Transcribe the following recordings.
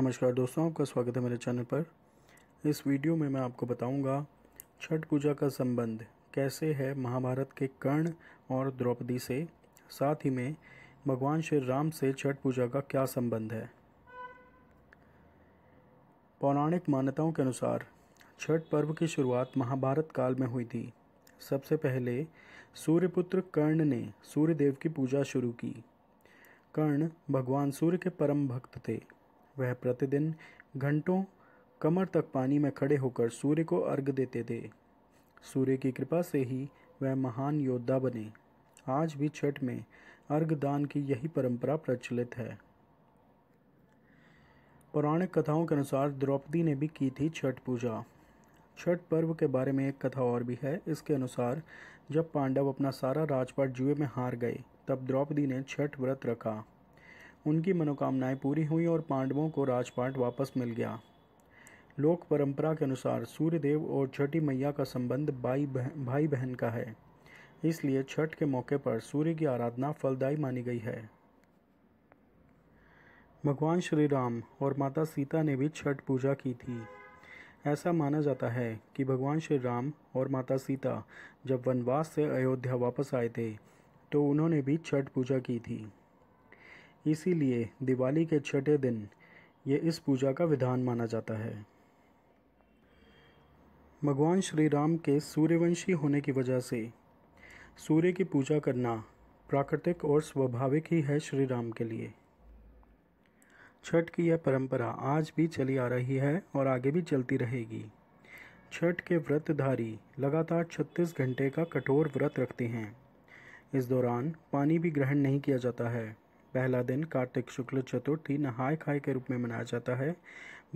नमस्कार दोस्तों आपका स्वागत है मेरे चैनल पर इस वीडियो में मैं आपको बताऊंगा छठ पूजा का संबंध कैसे है महाभारत के कर्ण और द्रौपदी से साथ ही में भगवान श्री राम से छठ पूजा का क्या संबंध है पौराणिक मान्यताओं के अनुसार छठ पर्व की शुरुआत महाभारत काल में हुई थी सबसे पहले सूर्यपुत्र कर्ण ने सूर्यदेव की पूजा शुरू की कर्ण भगवान सूर्य के परम भक्त थे वह प्रतिदिन घंटों कमर तक पानी में खड़े होकर सूर्य को अर्घ देते थे सूर्य की कृपा से ही वह महान योद्धा बने आज भी छठ में अर्घ दान की यही परंपरा प्रचलित है पौराणिक कथाओं के अनुसार द्रौपदी ने भी की थी छठ पूजा छठ पर्व के बारे में एक कथा और भी है इसके अनुसार जब पांडव अपना सारा राजपाट जुए में हार गए तब द्रौपदी ने छठ व्रत रखा उनकी मनोकामनाएं पूरी हुई और पांडवों को राजपाट वापस मिल गया लोक परंपरा के अनुसार सूर्यदेव और छठी मैया का संबंध भाई बहन भाई बहन का है इसलिए छठ के मौके पर सूर्य की आराधना फलदायी मानी गई है भगवान श्री राम और माता सीता ने भी छठ पूजा की थी ऐसा माना जाता है कि भगवान श्री राम और माता सीता जब वनवास से अयोध्या वापस आए थे तो उन्होंने भी छठ पूजा की थी इसीलिए दिवाली के छठे दिन ये इस पूजा का विधान माना जाता है भगवान श्री राम के सूर्यवंशी होने की वजह से सूर्य की पूजा करना प्राकृतिक और स्वाभाविक ही है श्री राम के लिए छठ की यह परंपरा आज भी चली आ रही है और आगे भी चलती रहेगी छठ के व्रतधारी लगातार 36 घंटे का कठोर व्रत रखते हैं इस दौरान पानी भी ग्रहण नहीं किया जाता है पहला दिन कार्तिक शुक्ल चतुर्थी नहाय खाए के रूप में मनाया जाता है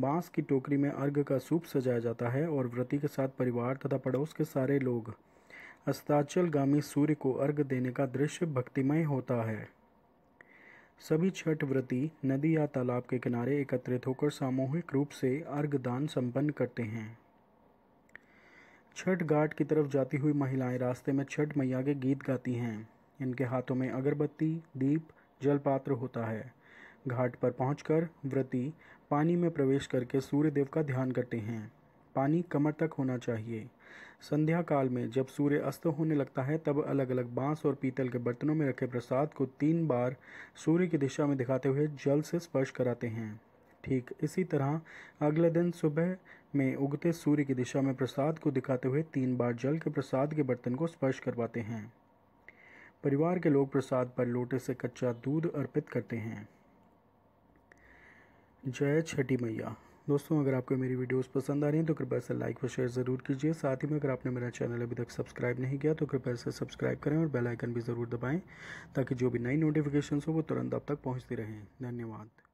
बांस की टोकरी में अर्घ का सूप सजाया जाता है और व्रती के साथ परिवार तथा पड़ोस के सारे लोग अस्ताचलगामी सूर्य को अर्घ देने का दृश्य भक्तिमय होता है सभी छठ व्रती नदी या तालाब के किनारे एकत्रित होकर सामूहिक रूप से अर्घदान संपन्न करते हैं छठ घाट की तरफ जाती हुई महिलाएं रास्ते में छठ मैया के गीत गाती हैं इनके हाथों में अगरबत्ती दीप जलपात्र होता है घाट पर पहुंचकर व्रती पानी में प्रवेश करके सूर्य देव का ध्यान करते हैं पानी कमर तक होना चाहिए संध्या काल में जब सूर्य अस्त होने लगता है तब अलग अलग बांस और पीतल के बर्तनों में रखे प्रसाद को तीन बार सूर्य की दिशा में दिखाते हुए जल से स्पर्श कराते हैं ठीक इसी तरह अगले दिन सुबह में उगते सूर्य की दिशा में प्रसाद को दिखाते हुए तीन बार जल के प्रसाद के बर्तन को स्पर्श करवाते हैं परिवार के लोग प्रसाद पर लोटे से कच्चा दूध अर्पित करते हैं जय छठी मैया दोस्तों अगर आपको मेरी वीडियोस पसंद आ रही हैं तो कृपया से लाइक व शेयर ज़रूर कीजिए साथ ही में अगर आपने मेरा चैनल अभी तक सब्सक्राइब नहीं किया तो कृपया से सब्सक्राइब करें और बेल आइकन भी ज़रूर दबाएं ताकि जो भी नई नोटिफिकेशन हो वो तुरंत आप तक पहुंचती रहें धन्यवाद